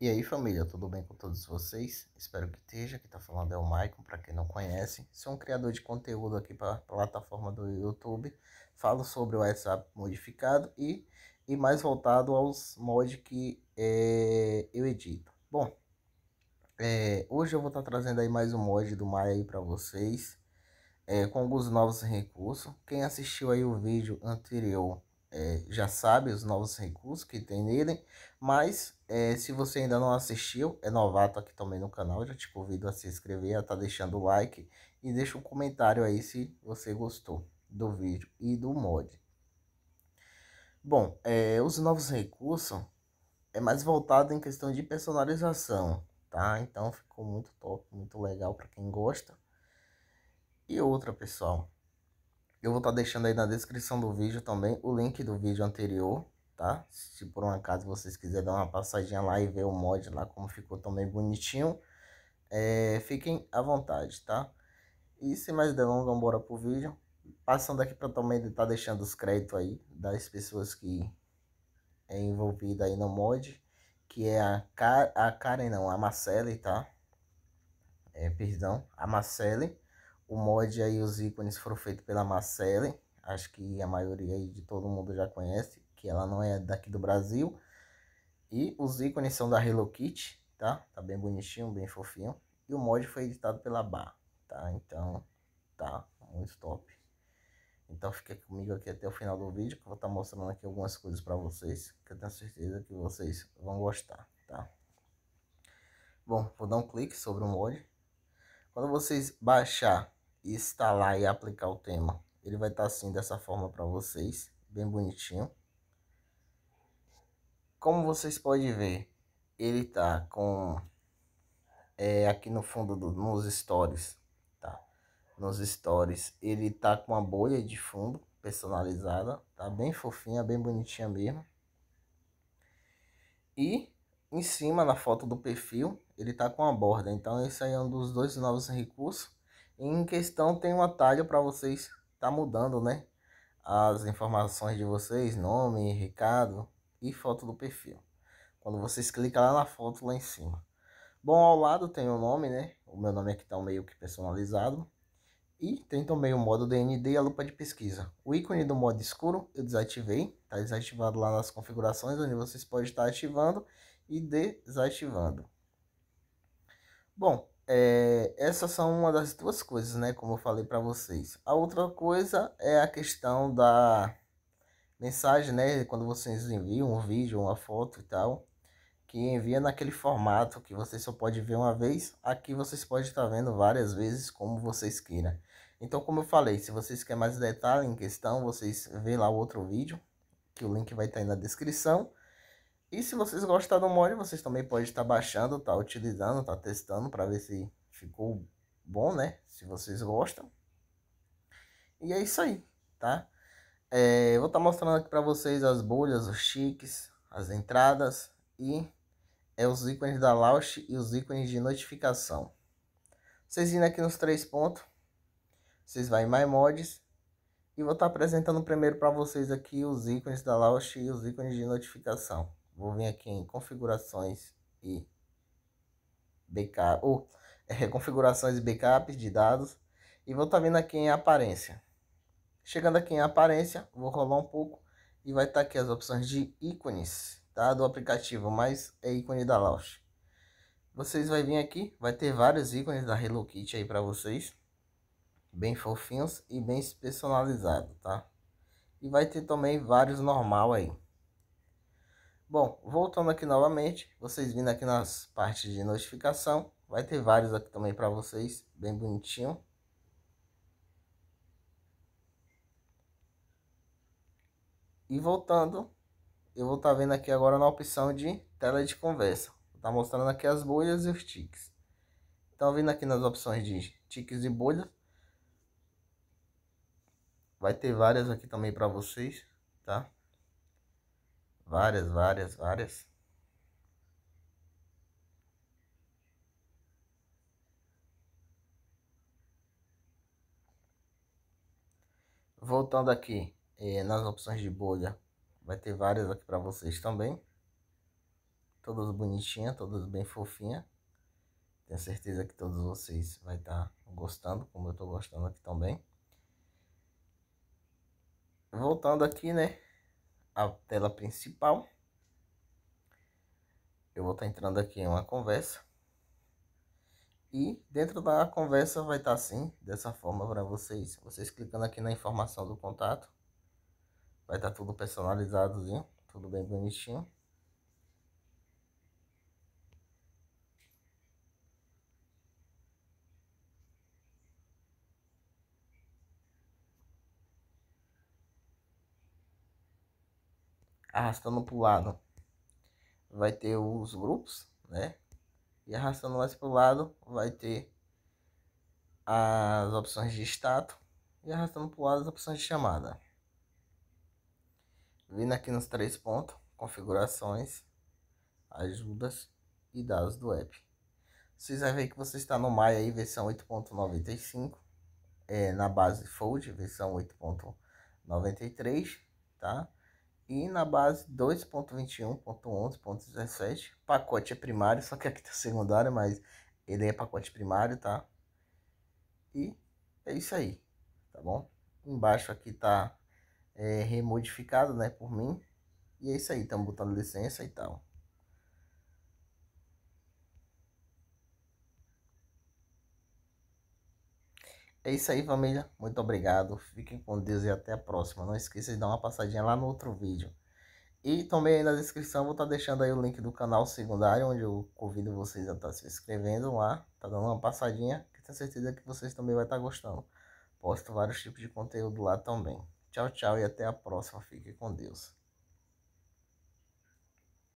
E aí família, tudo bem com todos vocês? Espero que esteja, Aqui tá falando é o Maicon, para quem não conhece. Sou um criador de conteúdo aqui para a plataforma do YouTube. Falo sobre o WhatsApp modificado e, e mais voltado aos mods que é, eu edito. Bom, é, hoje eu vou estar tá trazendo aí mais um mod do Maia aí para vocês. É, com alguns novos recursos. Quem assistiu aí o vídeo anterior é, já sabe os novos recursos que tem nele, mas é, se você ainda não assistiu, é novato aqui também no canal, já te convido a se inscrever, a tá deixando o like e deixa um comentário aí se você gostou do vídeo e do mod. Bom, é, os novos recursos é mais voltado em questão de personalização, tá? Então ficou muito top, muito legal para quem gosta. E outra, pessoal, eu vou estar tá deixando aí na descrição do vídeo também o link do vídeo anterior, tá? Se por um acaso vocês quiserem dar uma passadinha lá e ver o mod lá como ficou também bonitinho, é, fiquem à vontade, tá? E sem mais delongas, bora pro vídeo. Passando aqui para também estar tá deixando os créditos aí das pessoas que é envolvida aí no mod, que é a, Car a Karen, não, a Marcele, tá? É, perdão, a Marcele o mod aí, os ícones foram feitos pela Marcelle, acho que a maioria aí de todo mundo já conhece, que ela não é daqui do Brasil. E os ícones são da Hello Kitty, tá? Tá bem bonitinho, bem fofinho. E o mod foi editado pela Bar, tá? Então, tá muito top. Então fica comigo aqui até o final do vídeo, que eu vou estar tá mostrando aqui algumas coisas para vocês, que eu tenho certeza que vocês vão gostar, tá? Bom, vou dar um clique sobre o mod. Quando vocês baixar instalar e aplicar o tema. Ele vai estar tá assim, dessa forma para vocês, bem bonitinho. Como vocês podem ver, ele tá com... É, aqui no fundo, do, nos stories, tá? Nos stories, ele tá com uma bolha de fundo personalizada, tá? Bem fofinha, bem bonitinha mesmo. E em cima, na foto do perfil, ele tá com a borda. Então, esse aí é um dos dois novos recursos em questão tem um atalho para vocês tá mudando, né? As informações de vocês, nome, recado e foto do perfil. Quando vocês clicam lá na foto lá em cima. Bom, ao lado tem o nome, né? O meu nome aqui tá meio que personalizado. E tem também o modo DND e a lupa de pesquisa. O ícone do modo escuro eu desativei, tá desativado lá nas configurações, onde vocês podem estar ativando e desativando. Bom, é, essas são uma das duas coisas, né? Como eu falei para vocês. A outra coisa é a questão da mensagem, né? Quando vocês enviam um vídeo, uma foto e tal, que envia naquele formato que você só pode ver uma vez. Aqui vocês podem estar tá vendo várias vezes como vocês queiram. Então, como eu falei, se vocês querem mais detalhes em questão, vocês vê lá o outro vídeo, que o link vai estar tá aí na descrição. E se vocês gostaram do mod, vocês também podem estar baixando, tá utilizando, tá testando para ver se ficou bom, né? Se vocês gostam. E é isso aí, tá? É, eu vou estar tá mostrando aqui para vocês as bolhas, os chiques, as entradas e é os ícones da launch e os ícones de notificação. Vocês vindo aqui nos três pontos, vocês vão em My Mods e vou estar tá apresentando primeiro para vocês aqui os ícones da launch e os ícones de notificação. Vou vir aqui em configurações e backup, ou é, configurações e backups de dados. E vou estar tá vindo aqui em aparência. Chegando aqui em aparência, vou rolar um pouco e vai estar tá aqui as opções de ícones tá? do aplicativo, mas é ícone da Launch. Vocês vai vir aqui, vai ter vários ícones da Hello Kit aí para vocês. Bem fofinhos e bem personalizado, tá? E vai ter também vários normal aí. Bom, voltando aqui novamente, vocês vindo aqui nas partes de notificação, vai ter vários aqui também para vocês, bem bonitinho. E voltando, eu vou estar tá vendo aqui agora na opção de tela de conversa. Tá mostrando aqui as bolhas e os tiques. Então, vindo aqui nas opções de tiques e bolhas, vai ter várias aqui também para vocês, tá? Várias, várias, várias. Voltando aqui eh, nas opções de bolha, vai ter várias aqui para vocês também. Todas bonitinhas, todas bem fofinhas. Tenho certeza que todos vocês vai estar tá gostando, como eu estou gostando aqui também. Voltando aqui, né? a tela principal. Eu vou estar tá entrando aqui em uma conversa. E dentro da conversa vai estar tá assim, dessa forma para vocês. Vocês clicando aqui na informação do contato. Vai estar tá tudo personalizadozinho, tudo bem bonitinho. arrastando para o lado vai ter os grupos, né? E arrastando mais para o lado vai ter as opções de status e arrastando para o lado as opções de chamada. Vindo aqui nos três pontos, configurações, ajudas e dados do app. Vocês vão ver que você está no Maia aí, versão 8.95, é, na base Fold, versão 8.93, tá? E na base 2.21.11.17, pacote é primário, só que aqui tá secundário, mas ele é pacote primário, tá? E é isso aí, tá bom? Embaixo aqui tá é, remodificado, né, por mim. E é isso aí, estamos botando licença e tal. É isso aí, família. Muito obrigado. Fiquem com Deus e até a próxima. Não esqueça de dar uma passadinha lá no outro vídeo. E também na descrição vou estar tá deixando aí o link do canal secundário, onde eu convido vocês a estar tá se inscrevendo lá. Tá dando uma passadinha, que tenho certeza que vocês também vão estar tá gostando. Posto vários tipos de conteúdo lá também. Tchau, tchau e até a próxima. fiquem com Deus.